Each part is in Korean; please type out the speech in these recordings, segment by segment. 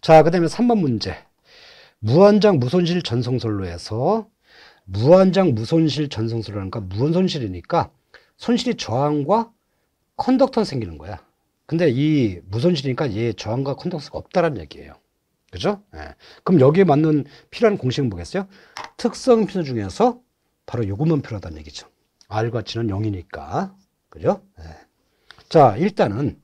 자, 그 다음에 3번 문제. 무한장 무손실 전송설로 해서 무한장 무손실 전송설이라니까 무한손실이니까 손실이 저항과 컨덕턴 생기는 거야. 근데 이 무손실이니까 얘 저항과 컨덕턴가 없다라는 얘기예요. 그죠? 예. 그럼 여기에 맞는 필요한 공식은 뭐겠어요? 특성 표호 중에서 바로 요것만 필요하다는 얘기죠. R과 치는 0이니까. 그죠? 예. 자, 일단은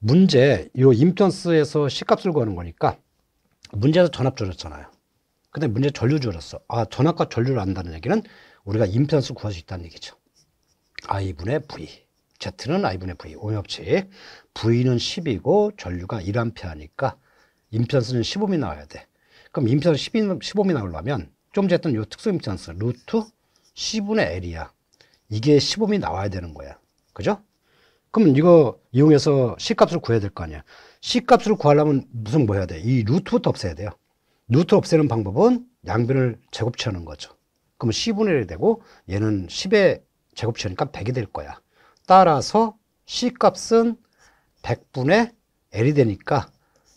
문제, 요 임턴스에서 C값을 구하는 거니까 문제에서 전압 줄였잖아요. 근데 문제 전류 줄였어. 아, 전압과 전류를 안다는 얘기는 우리가 임턴스 구할 수 있다는 얘기죠. I분의 V. Z는 I분의 V. 오역치 V는 10이고 전류가 1A니까 임편수는 15미 나와야 돼. 그럼 임편수 10, 15미 나오려면 좀 전에 했던 요 특수 임편수 루트 10분의 L이야. 이게 15미 나와야 되는 거야. 그죠? 그럼 이거 이용해서 C값을 구해야 될 거 아니야. C값을 구하려면 무슨 뭐 해야 돼? 이 루트부터 없애야 돼요. 루트 없애는 방법은 양변을 제곱치하는 거죠. 그럼 10분의 1이 되고 얘는 10에 제곱치하니까 100이 될 거야. 따라서 C값은 100분의 L이 되니까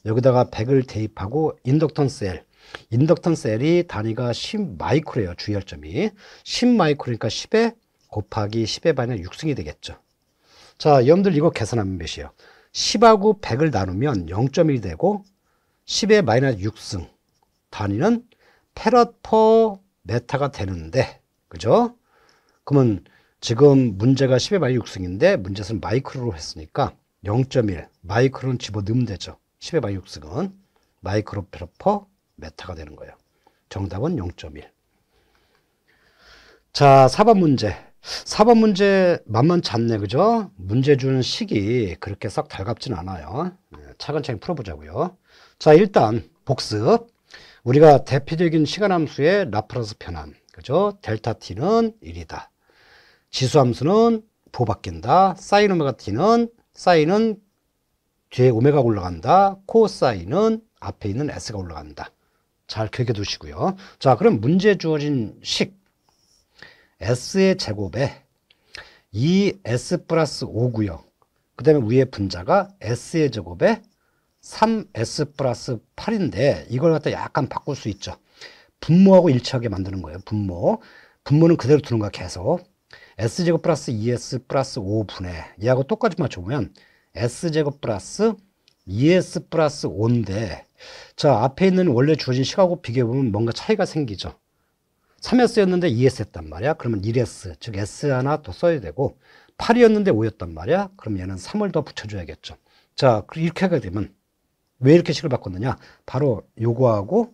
여기다가 100을 대입하고 인덕턴스 L 인덕턴스 L이 단위가 10마이크로예요. 주의할 점이 10마이크로니까 10에 곱하기 1 0의반이 6승이 되겠죠. 자, 여러분들 이거 계산하면 몇이에요? 10하고 100을 나누면 0.1 되고 10의 마이너스 6승 단위는 페럿 퍼 메타가 되는데 그죠? 그러면 지금 문제가 10의 마이너스 6승인데 문제는 마이크로로 했으니까 0.1 마이크로는 집어넣으면 되죠. 10의 마이너스 6승은 마이크로 페럿 퍼 메타가 되는 거예요. 정답은 0.1 자, 4번 문제 4번 문제 만만치 않네 그죠? 문제 준 식이 그렇게 싹 달갑진 않아요 네, 차근차근 풀어보자고요 자 일단 복습 우리가 대표적인 시간함수의 라프라스 편함 그죠? 델타 t는 1이다 지수함수는 보바뀐다 사인 오메가 t는 사인은 뒤에 오메가가 올라간다 코사인은 앞에 있는 s가 올라간다 잘 기억해 두시고요 자 그럼 문제 주어진 식 s의 제곱에 2s 플러스 5구요그 다음에 위에 분자가 s의 제곱에 3s 플러스 8인데 이걸 갖다 약간 바꿀 수 있죠. 분모하고 일치하게 만드는 거예요. 분모. 분모는 그대로 두는 거야 계속. s제곱 플러스 2s 플러스 5분의 얘하고 똑같이 맞춰보면 s제곱 플러스 2s 플러스 5인데 자 앞에 있는 원래 주어진 식하고 비교해보면 뭔가 차이가 생기죠. 3S였는데 2S였단 말이야. 그러면 1S, 즉 S 하나 더 써야 되고 8이었는데 5였단 말이야. 그럼 얘는 3을 더 붙여줘야겠죠. 자, 그 이렇게 하게 되면 왜 이렇게 식을 바꿨느냐? 바로 요거하고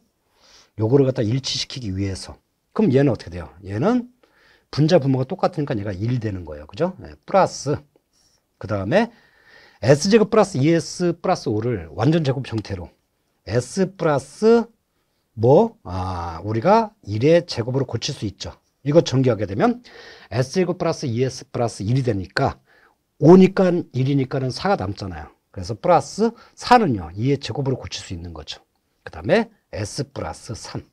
요거를 갖다 일치시키기 위해서. 그럼 얘는 어떻게 돼요? 얘는 분자 분모가 똑같으니까 얘가 1 되는 거예요. 그죠? 네, 플러스 그 다음에 S제곱 플러스 2S 플러스 5를 완전 제곱 형태로 S 플러스 뭐 아, 우리가 1의 제곱으로 고칠 수 있죠. 이거 정리하게 되면 S1 플러스 2S e 플러스 1이 되니까 5니까 1이니까는 4가 남잖아요. 그래서 플러스 4는요. 2의 제곱으로 고칠 수 있는 거죠. 그 다음에 S 플러스 3.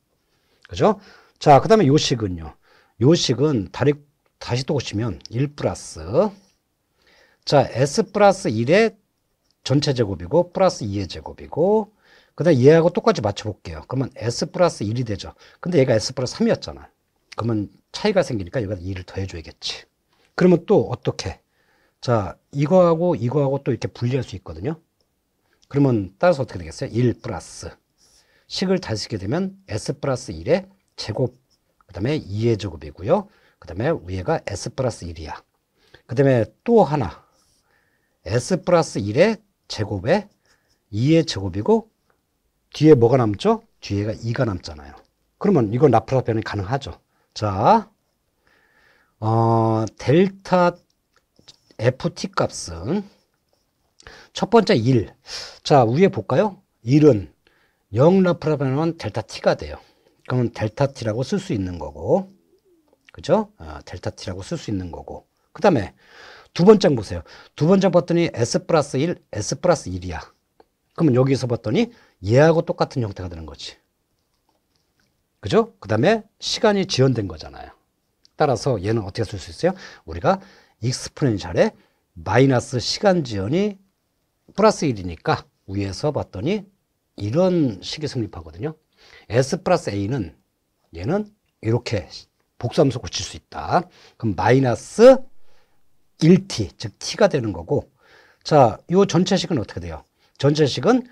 그죠? 자, 그 다음에 요식은요. 요식은 다리, 다시 또 보시면 1 플러스 자, S 플러스 1의 전체 제곱이고 플러스 2의 제곱이고 그 다음에 얘하고 똑같이 맞춰볼게요. 그러면 S 플러스 1이 되죠. 근데 얘가 S 플러스 3이었잖아. 그러면 차이가 생기니까 여기다 2를 더해줘야겠지. 그러면 또 어떻게? 자, 이거하고 이거하고 또 이렇게 분리할 수 있거든요. 그러면 따라서 어떻게 되겠어요? 1 플러스. 식을 잘 쓰게 되면 S 플러스 1의 제곱, 그 다음에 2의 제곱이고요. 그 다음에 위에가 S 플러스 1이야. 그 다음에 또 하나. S 플러스 1의 제곱에 2의 제곱이고 뒤에 뭐가 남죠? 뒤에가 2가 남잖아요. 그러면 이건 라프라스 변이 가능하죠. 자, 어, 델타 FT 값은 첫 번째 1. 자, 위에 볼까요? 1은 0 라프라스 변이면 델타 T가 돼요. 그러면 델타 T라고 쓸 수 있는 거고. 그죠? 아, 델타 T라고 쓸 수 있는 거고. 그 다음에 두 번째 보세요. 두 번째 봤더니 S 플러스 1, S 플러스 1이야. 그러면 여기서 봤더니 얘하고 똑같은 형태가 되는 거지. 그죠? 그 다음에 시간이 지연된 거잖아요. 따라서 얘는 어떻게 쓸 수 있어요? 우리가 익스포넨셜의 마이너스 시간 지연이 플러스 1이니까 위에서 봤더니 이런 식이 성립하거든요. S 플러스 A는 얘는 이렇게 복사하면서 고칠 수 있다. 그럼 마이너스 1t, 즉 t가 되는 거고 자, 이 전체식은 어떻게 돼요? 전체식은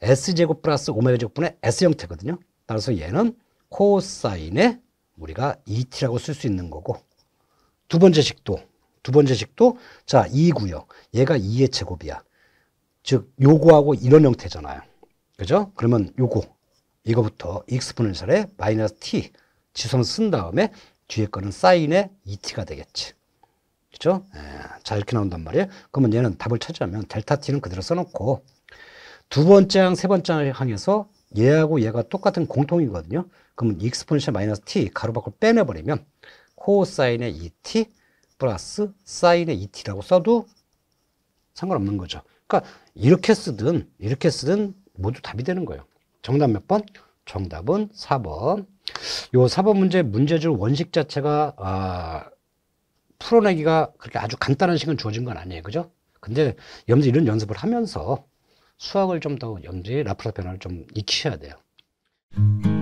s제곱 플러스 오메가 제곱분의 s 형태거든요. 따라서 얘는 코사인에 우리가 et라고 쓸 수 있는 거고 두 번째 식도 두 번째 식도 자 2고요. 얘가 2의 제곱이야. 즉 요거하고 이런 형태잖아요. 그죠? 그러면 요거 이거부터 익스포넨셜에 마이너스 t 지선 쓴 다음에 뒤에 거는 사인의 et가 되겠지. 그죠? 예, 자 이렇게 나온단 말이에요. 그러면 얘는 답을 찾으면 델타 t는 그대로 써놓고 두 번째 항, 세 번째 항에서 얘하고 얘가 똑같은 공통이거든요. 그러면 익스포넨셜 마이너스 t 가로 밖으 빼내버리면 코사인의 이 t 플러스 사인의 이 t 라고 써도 상관없는 거죠. 그러니까 이렇게 쓰든 이렇게 쓰든 모두 답이 되는 거예요. 정답 몇 번? 정답은 4번. 요 4번 문제 문제줄 원식 자체가 아, 풀어내기가 그렇게 아주 간단한 식은 주어진 건 아니에요. 그죠? 근데 여러 이런 연습을 하면서 수학을 좀 더 염두에 라플라 변화를 좀 익히셔야 돼요.